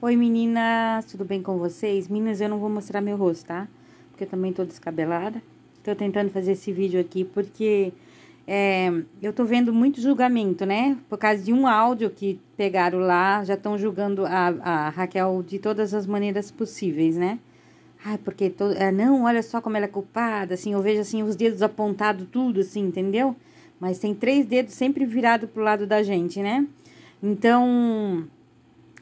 Oi meninas, tudo bem com vocês? Meninas, eu não vou mostrar meu rosto, tá? Porque eu também tô descabelada. Tô tentando fazer esse vídeo aqui porque é, eu tô vendo muito julgamento, né? Por causa de um áudio que pegaram lá, já estão julgando a, a, Raquel de todas as maneiras possíveis, né? Ai, porque to... é, não, olha só como ela é culpada, assim, eu vejo assim os dedos apontados tudo, assim, entendeu? Mas tem três dedos sempre virado pro lado da gente, né? Então,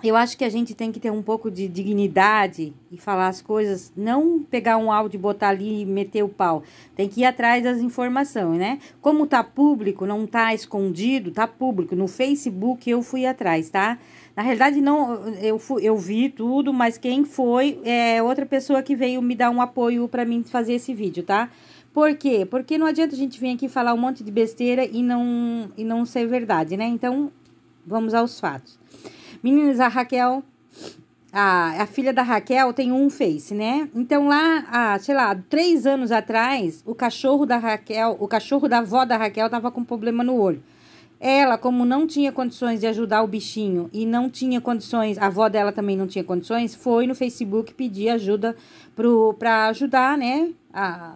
eu acho que a gente tem que ter um pouco de dignidade e falar as coisas, não pegar um áudio, botar ali e meter o pau. Tem que ir atrás das informações, né? Como tá público, não tá escondido, tá público. No Facebook eu fui atrás, tá? Na realidade, não, eu, fui, eu vi tudo, mas quem foi é outra pessoa que veio me dar um apoio para mim fazer esse vídeo, tá? Por quê? Porque não adianta a gente vir aqui falar um monte de besteira e não, e não ser verdade, né? Então, vamos aos fatos. Meninas, a Raquel, a, a filha da Raquel tem um face, né? Então lá, sei lá, três anos atrás, o cachorro da Raquel, o cachorro da avó da Raquel tava com problema no olho. Ela, como não tinha condições de ajudar o bichinho e não tinha condições, a avó dela também não tinha condições, foi no Facebook pedir ajuda para ajudar, né? A,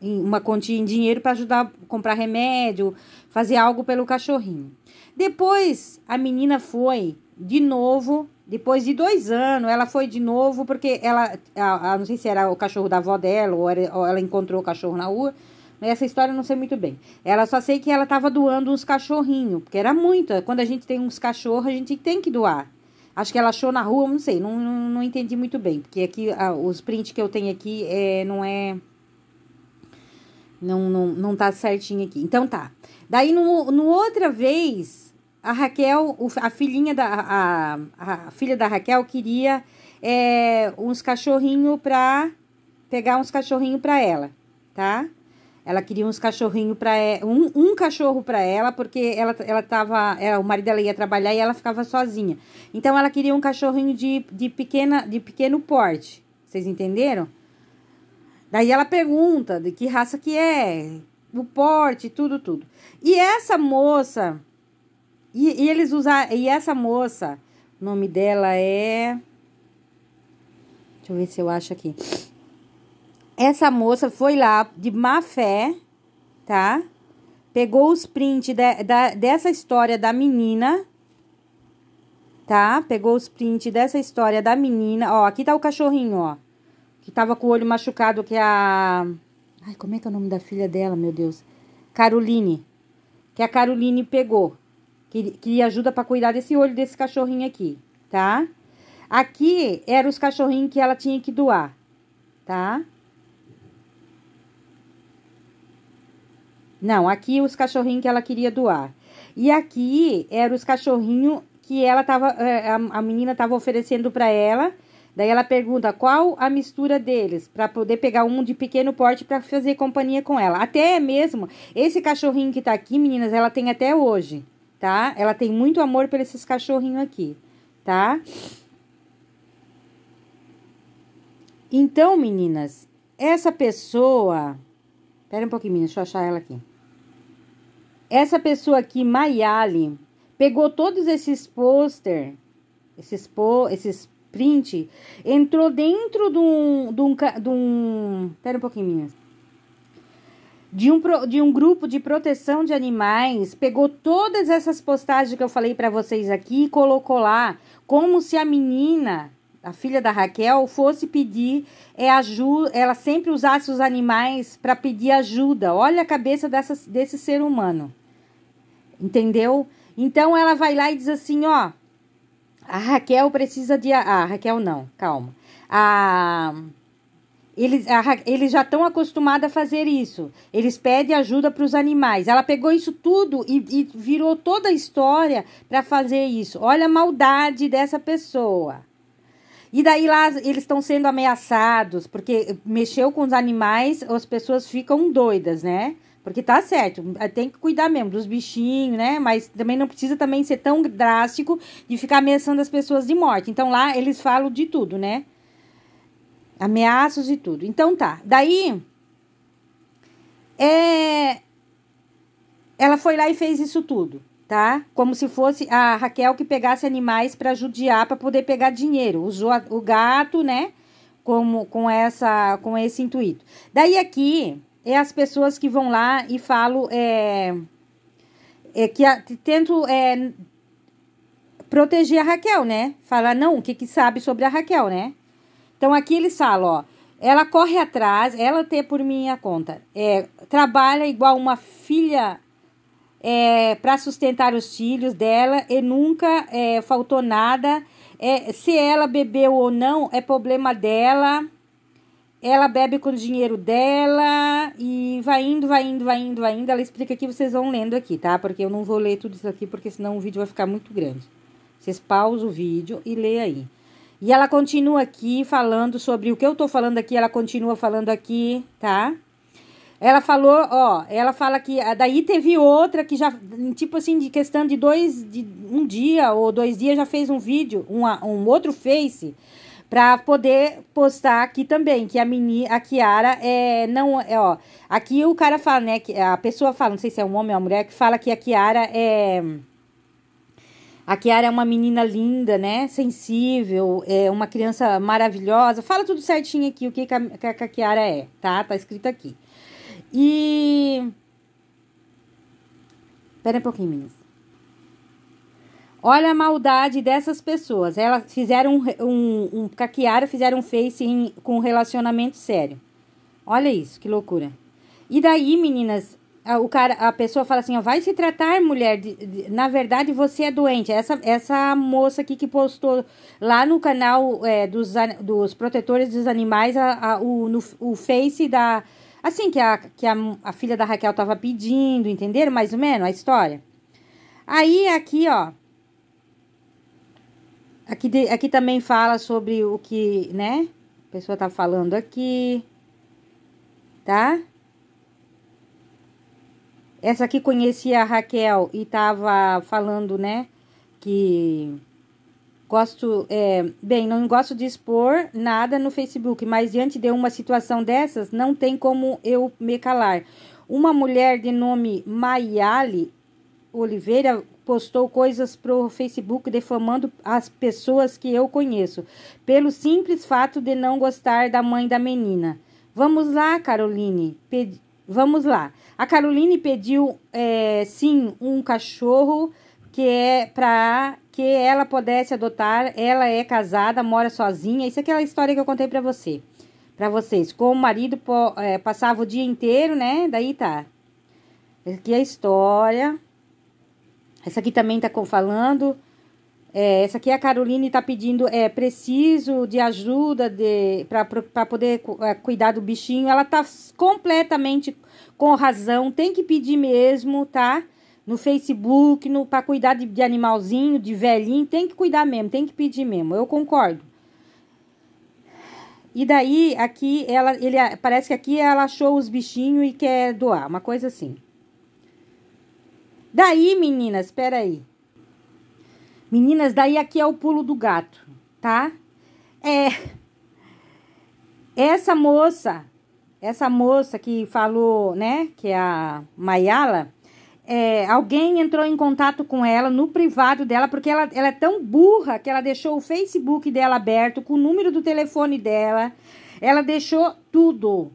uma quantia em dinheiro para ajudar a comprar remédio, fazer algo pelo cachorrinho. Depois a menina foi de novo, depois de dois anos, ela foi de novo, porque ela, a, a, não sei se era o cachorro da avó dela, ou, era, ou ela encontrou o cachorro na rua, mas essa história eu não sei muito bem. Ela só sei que ela estava doando uns cachorrinhos, porque era muita. É, quando a gente tem uns cachorros, a gente tem que doar. Acho que ela achou na rua, não sei, não, não, não entendi muito bem, porque aqui a, os prints que eu tenho aqui é, não é. Não, não, não tá certinho aqui. Então tá. Daí, no, no outra vez, a Raquel, a filhinha da a, a filha da Raquel queria é, uns cachorrinho para pegar uns cachorrinho para ela, tá? Ela queria uns cachorrinho para um, um cachorro para ela porque ela ela tava, ela, é, o marido dela ia trabalhar e ela ficava sozinha. Então ela queria um cachorrinho de, de pequena de pequeno porte. Vocês entenderam? Daí ela pergunta de que raça que é, o porte, tudo, tudo. E essa moça e, e eles usaram. E essa moça, o nome dela é. Deixa eu ver se eu acho aqui. Essa moça foi lá de má fé, tá? Pegou os prints de, da dessa história da menina tá? Pegou os prints dessa história da menina. Ó, aqui tá o cachorrinho, ó. Que tava com o olho machucado, que é a... Ai, como é que é o nome da filha dela, meu Deus? Caroline. Que a Caroline pegou que, que ajuda para cuidar desse olho desse cachorrinho aqui, tá? Aqui eram os cachorrinhos que ela tinha que doar, tá? Não, aqui os cachorrinhos que ela queria doar. E aqui eram os cachorrinhos que ela tava, eh, a, a menina tava oferecendo para ela. Daí ela pergunta qual a mistura deles para poder pegar um de pequeno porte para fazer companhia com ela. Até mesmo esse cachorrinho que tá aqui, meninas, ela tem até hoje tá? Ela tem muito amor por esses cachorrinhos aqui, tá? Então, meninas, essa pessoa. Pera um pouquinho, meninas, deixa eu achar ela aqui. Essa pessoa aqui, Mayali, pegou todos esses pôster, esses, po, esses print, entrou dentro de um. De um, de um pera um pouquinho, meninas de um, de um grupo de proteção de animais, pegou todas essas postagens que eu falei para vocês aqui e colocou lá, como se a menina, a filha da Raquel, fosse pedir é, ajuda, ela sempre usasse os animais para pedir ajuda. Olha a cabeça dessa, desse ser humano, entendeu? Então ela vai lá e diz assim: ó, a Raquel precisa de. A, a Raquel não, calma. A. Eles, eles já estão acostumados a fazer isso. Eles pedem ajuda para os animais. Ela pegou isso tudo e, e virou toda a história para fazer isso. Olha a maldade dessa pessoa. E daí lá eles estão sendo ameaçados, porque mexeu com os animais, as pessoas ficam doidas, né? Porque tá certo, eh, tem que cuidar mesmo dos bichinhos, né? Mas também não precisa também ser tão drástico de ficar ameaçando as pessoas de morte. Então lá eles falam de tudo, né? ameaças e tudo. Então tá. Daí é ela foi lá e fez isso tudo, tá? Como se fosse a Raquel que pegasse animais para judiar para poder pegar dinheiro. Usou a, o gato, né? Como com essa com esse intuito. Daí aqui é as pessoas que vão lá e falo é, é que a, tento é, proteger a Raquel, né? Falar não, o que que sabe sobre a Raquel, né? Então aqui eles falam, ó, ela corre atrás, ela tem por minha conta, é, trabalha igual uma filha é, para sustentar os filhos dela e nunca é, faltou nada. É, se ela bebeu ou não é problema dela. Ela bebe com o dinheiro dela e vai indo, vai indo, vai indo, vai indo. Ela explica aqui, vocês vão lendo aqui, tá? Porque eu não vou ler tudo isso aqui, porque senão o vídeo vai ficar muito grande. Vocês pausam o vídeo e lê aí. E ela continua aqui falando sobre o que eu tô falando aqui, ela continua falando aqui, tá? Ela falou, ó, ela fala que eh, daí teve outra que já, tipo assim, de questão de dois, de um dia ou dois dias já fez um vídeo, uma, um outro face, para poder postar aqui também, que a mini, a Kiara é não é, ó, aqui o cara fala, né, que a pessoa fala, não sei se é um homem ou uma mulher que fala que a Kiara é a Kiara é uma menina linda, né? Sensível, é uma criança maravilhosa. Fala tudo certinho aqui o que, que, a, que a Kiara é, tá? Tá escrito aqui. E. Pera um pouquinho, meninas. Olha a maldade dessas pessoas. Elas fizeram um. um, um com a Kiara fizeram um face em, com um relacionamento sério. Olha isso, que loucura. E daí, meninas, o cara, a pessoa fala assim, ó, vai se tratar, mulher. De, de, na verdade, você é doente. Essa, essa moça aqui que postou lá no canal é, dos, dos protetores dos animais, a, a, o, no, o face da. Assim, que, a, que a, a filha da Raquel tava pedindo, entenderam mais ou menos a história? Aí aqui, ó. Aqui, de, aqui também fala sobre o que, né? A pessoa tá falando aqui. Tá? Essa aqui conhecia a Raquel e tava falando, né? Que gosto, é, bem, não gosto de expor nada no Facebook, mas diante de uma situação dessas, não tem como eu me calar. Uma mulher de nome Maiali Oliveira postou coisas pro Facebook defamando as pessoas que eu conheço, pelo simples fato de não gostar da mãe da menina. Vamos lá, Caroline, pedi Vamos lá. A Caroline pediu, é, sim, um cachorro que é para que ela pudesse adotar. Ela é casada, mora sozinha. Isso é aquela história que eu contei para você, para vocês. Como o marido é, passava o dia inteiro, né? Daí tá. Aqui é a história. Essa aqui também tá falando. É, essa aqui é a Caroline está pedindo, é preciso de ajuda de para poder é, cuidar do bichinho. Ela está completamente com razão, tem que pedir mesmo, tá? No Facebook, no para cuidar de, de animalzinho, de velhinho, tem que cuidar mesmo, tem que pedir mesmo. Eu concordo. E daí aqui ela, ele parece que aqui ela achou os bichinhos e quer doar, uma coisa assim. Daí, meninas, espera aí. Meninas, daí aqui é o pulo do gato, tá? É. Essa moça, essa moça que falou, né, que é a Mayala, é, alguém entrou em contato com ela no privado dela, porque ela, ela é tão burra que ela deixou o Facebook dela aberto com o número do telefone dela. Ela deixou tudo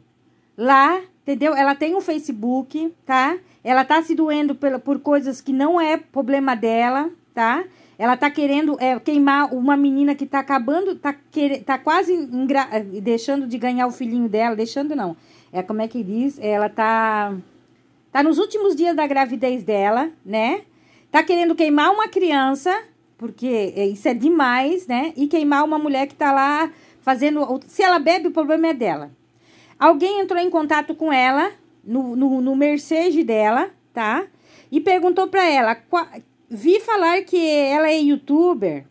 lá, entendeu? Ela tem o um Facebook, tá? Ela tá se doendo por, por coisas que não é problema dela, tá? Ela tá querendo é, queimar uma menina que tá acabando, tá, quer, tá quase ingra, é, deixando de ganhar o filhinho dela, deixando não. É como é que diz? É, ela tá tá nos últimos dias da gravidez dela, né? Tá querendo queimar uma criança, porque é, isso é demais, né? E queimar uma mulher que tá lá fazendo, se ela bebe, o problema é dela. Alguém entrou em contato com ela no, no, no Mercedes dela, tá? E perguntou para ela vi falar que ela é youtuber,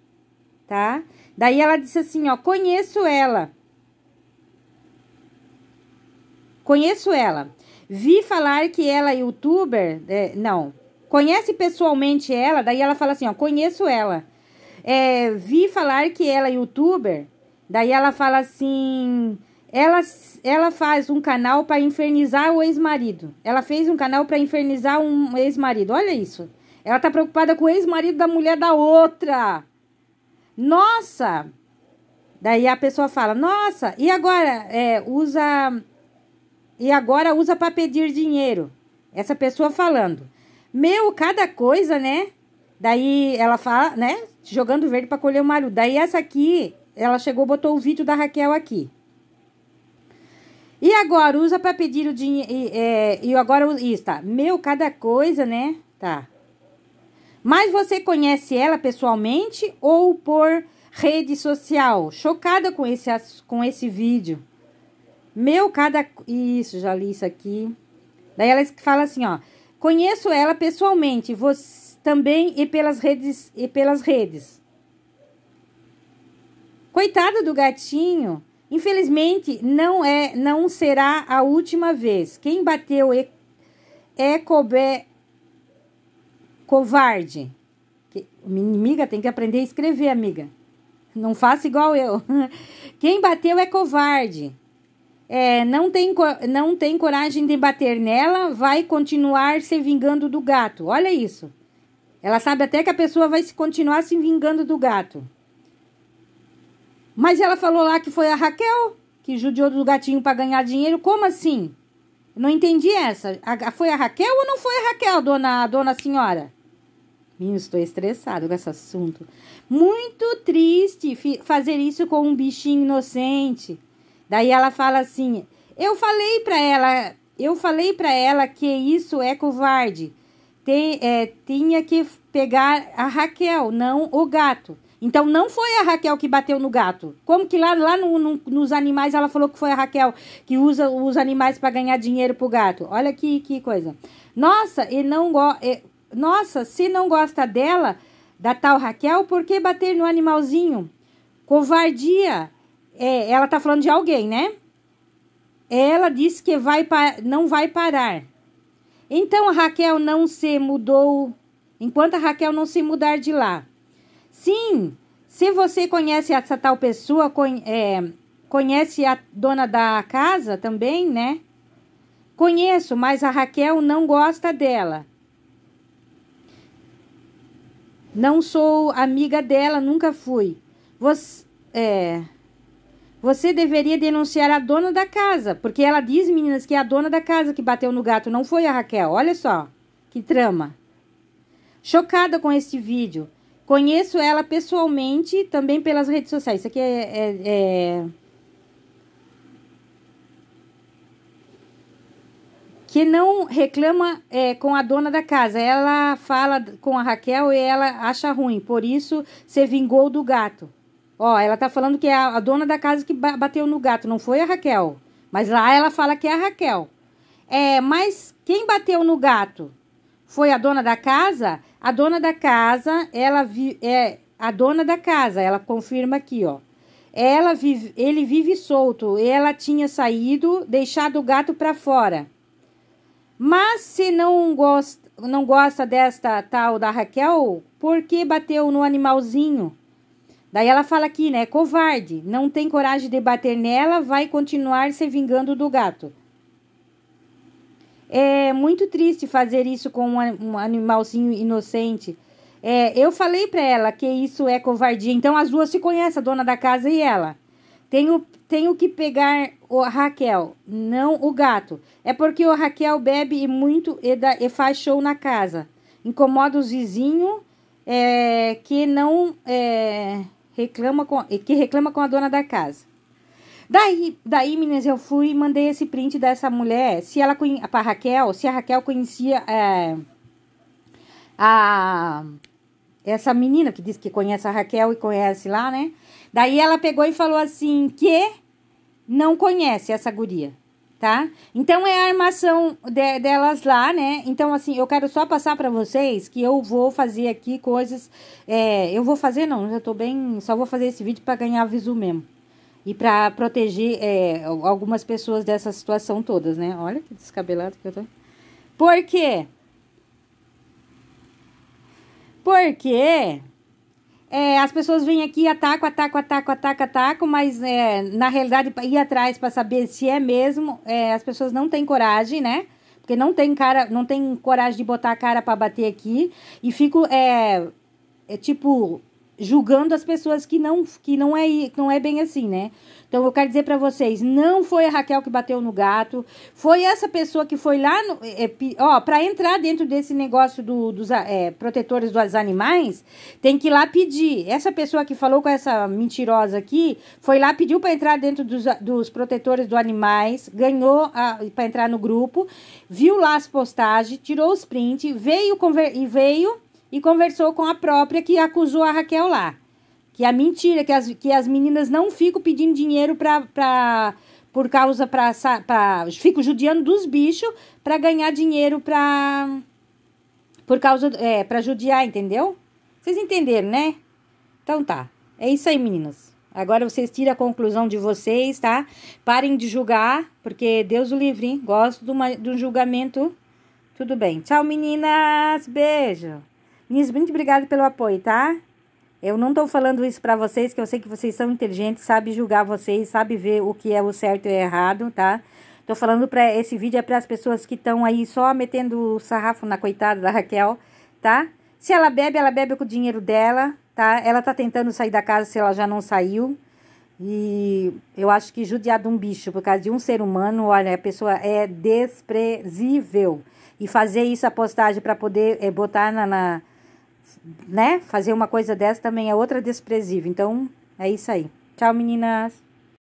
tá? Daí ela disse assim, ó, conheço ela. Conheço ela. Vi falar que ela é youtuber, é, não. Conhece pessoalmente ela, daí ela fala assim, ó, conheço ela. É, vi falar que ela é youtuber, daí ela fala assim, ela, ela faz um canal para infernizar o ex-marido. Ela fez um canal para infernizar um ex-marido. Olha isso. Ela tá preocupada com o ex-marido da mulher da outra. Nossa! Daí a pessoa fala: Nossa, e agora é, usa. E agora usa para pedir dinheiro. Essa pessoa falando: Meu, cada coisa, né? Daí ela fala, né? Jogando verde para colher o marido. Daí essa aqui, ela chegou, botou o vídeo da Raquel aqui. E agora usa para pedir o dinheiro. E, é, e agora está. Meu, cada coisa, né? Tá. Mas você conhece ela pessoalmente ou por rede social? Chocada com esse, com esse vídeo. Meu cada. Isso, já li isso aqui. Daí ela fala assim: ó. Conheço ela pessoalmente, você também e pelas redes e pelas redes. Coitada do gatinho, infelizmente não é, não será a última vez. Quem bateu e, é couber, covarde. Que, amiga tem que aprender a escrever, amiga. Não faça igual eu. Quem bateu é covarde. É, não, tem, não tem coragem de bater nela, vai continuar se vingando do gato. Olha isso. Ela sabe até que a pessoa vai se continuar se vingando do gato. Mas ela falou lá que foi a Raquel que judiou do gatinho para ganhar dinheiro. Como assim? Não entendi essa. A, foi a Raquel ou não foi a Raquel, dona, dona senhora? Minha, estou estressado com esse assunto. Muito triste fazer isso com um bichinho inocente. Daí ela fala assim: "Eu falei para ela, eu falei para ela que isso é covarde. Tem, é, tinha que pegar a Raquel, não o gato. Então não foi a Raquel que bateu no gato. Como que lá, lá no, no, nos animais ela falou que foi a Raquel que usa os animais para ganhar dinheiro pro gato? Olha que, que coisa. Nossa, e não gosta nossa, se não gosta dela, da tal Raquel, por que bater no animalzinho? Covardia. É, ela tá falando de alguém, né? Ela disse que vai não vai parar. Então a Raquel não se mudou, enquanto a Raquel não se mudar de lá. Sim, se você conhece essa tal pessoa, conhe é, conhece a dona da casa também, né? Conheço, mas a Raquel não gosta dela. Não sou amiga dela, nunca fui. Você, é, você deveria denunciar a dona da casa, porque ela diz, meninas, que é a dona da casa que bateu no gato, não foi a Raquel. Olha só que trama. Chocada com este vídeo. Conheço ela pessoalmente, também pelas redes sociais. Isso aqui é, é, é que não reclama é, com a dona da casa. Ela fala com a Raquel e ela acha ruim, por isso você vingou do gato. Ó, ela tá falando que é a, a dona da casa que bateu no gato, não foi a Raquel. Mas lá ela fala que é a Raquel. É, mas quem bateu no gato? Foi a dona da casa? A dona da casa, ela vi, é a dona da casa, ela confirma aqui, ó ela vive, ele vive solto. Ela tinha saído, deixado o gato para fora. Mas se não gosta, não gosta desta tal da Raquel, por que bateu no animalzinho? Daí ela fala aqui, né? Covarde, não tem coragem de bater nela, vai continuar se vingando do gato. É muito triste fazer isso com um animalzinho inocente. É, eu falei para ela que isso é covardia. Então as duas se conhecem, a dona da casa e ela. Tenho tenho que pegar o Raquel, não o gato. É porque o Raquel bebe muito e, da, e faz show na casa. Incomoda os vizinhos é, que não é, reclama com, que reclama com a dona da casa. Daí, daí, meninas, eu fui e mandei esse print dessa mulher, se ela para Raquel, se a Raquel conhecia é, a essa menina que disse que conhece a Raquel e conhece lá, né? Daí ela pegou e falou assim: que não conhece essa guria, tá? Então é a armação de, delas lá, né? Então, assim, eu quero só passar para vocês que eu vou fazer aqui coisas. É, eu vou fazer, não, já tô bem. Só vou fazer esse vídeo para ganhar visu mesmo. E para proteger é, algumas pessoas dessa situação todas, né? Olha que descabelado que eu tô. Por quê? Porque é, as pessoas vêm aqui, atacam, atacam, atacam, atacam, atacam, mas é, na realidade ir atrás para saber se é mesmo, é, as pessoas não têm coragem, né? Porque não tem cara, não tem coragem de botar a cara para bater aqui e fico é, é tipo julgando as pessoas que não que não é não é bem assim, né? Então eu quero dizer para vocês, não foi a Raquel que bateu no gato, foi essa pessoa que foi lá, no, é, é ó, para entrar dentro desse negócio do, dos é, protetores dos animais, tem que ir lá pedir. Essa pessoa que falou com essa mentirosa aqui, foi lá pediu para entrar dentro dos, dos protetores dos animais, ganhou para entrar no grupo, viu lá as postagens, tirou os prints, veio e veio e conversou com a própria que acusou a Raquel lá. Que é a mentira, que as, que as meninas não ficam pedindo dinheiro pra, pra, por causa pra fico judiando dos bichos para ganhar dinheiro pra por causa é para judiar, entendeu? Vocês entenderam, né? Então tá. É isso aí, meninas. Agora vocês tiram a conclusão de vocês, tá? Parem de julgar, porque Deus o livre, hein? Gosto de, uma, de um julgamento. Tudo bem. Tchau, meninas. Beijo. Lins, muito obrigado pelo apoio, tá? Eu não estou falando isso para vocês, que eu sei que vocês são inteligentes, sabe julgar vocês, sabe ver o que é o certo e o errado, tá? Tô falando para esse vídeo é para as pessoas que estão aí só metendo o sarrafo na coitada da Raquel, tá? Se ela bebe, ela bebe com o dinheiro dela, tá? Ela tá tentando sair da casa se ela já não saiu. E eu acho que judiar de um bicho por causa de um ser humano, olha, a pessoa é desprezível. E fazer isso a postagem para poder é, botar na, na né? Fazer uma coisa dessa também é outra desprezível. Então, é isso aí. Tchau, meninas!